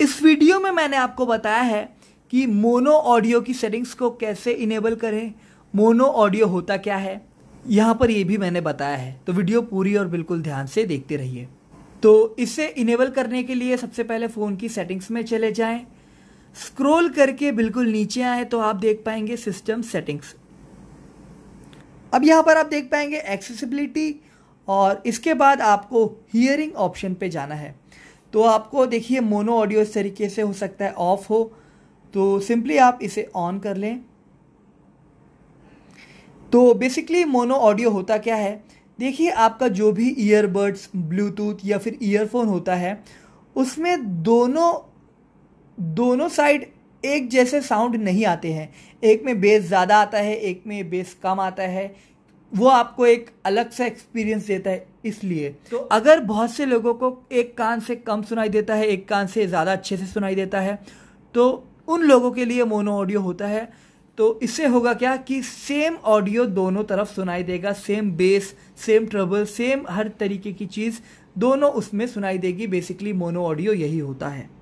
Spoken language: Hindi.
इस वीडियो में मैंने आपको बताया है कि मोनो ऑडियो की सेटिंग्स को कैसे इनेबल करें मोनो ऑडियो होता क्या है यहाँ पर ये भी मैंने बताया है तो वीडियो पूरी और बिल्कुल ध्यान से देखते रहिए तो इसे इनेबल करने के लिए सबसे पहले फ़ोन की सेटिंग्स में चले जाएं स्क्रॉल करके बिल्कुल नीचे आए तो आप देख पाएंगे सिस्टम सेटिंग्स अब यहाँ पर आप देख पाएंगे एक्सेसिबिलिटी और इसके बाद आपको हियरिंग ऑप्शन पे जाना है तो आपको देखिए मोनो ऑडियो इस तरीके से हो सकता है ऑफ हो तो सिंपली आप इसे ऑन कर लें तो बेसिकली मोनो ऑडियो होता क्या है देखिए आपका जो भी ईयरबड्स ब्लूटूथ या फिर ईयरफोन होता है उसमें दोनों दोनों साइड एक जैसे साउंड नहीं आते हैं एक में बेस ज़्यादा आता है एक में बेस कम आता है वो आपको एक अलग सा एक्सपीरियंस देता है इसलिए तो अगर बहुत से लोगों को एक कान से कम सुनाई देता है एक कान से ज़्यादा अच्छे से सुनाई देता है तो उन लोगों के लिए मोनो ऑडियो होता है तो इससे होगा क्या कि सेम ऑडियो दोनों तरफ सुनाई देगा same bass same treble same हर तरीके की चीज़ दोनों उसमें सुनाई देगी बेसिकली मोनो ऑडियो यही होता है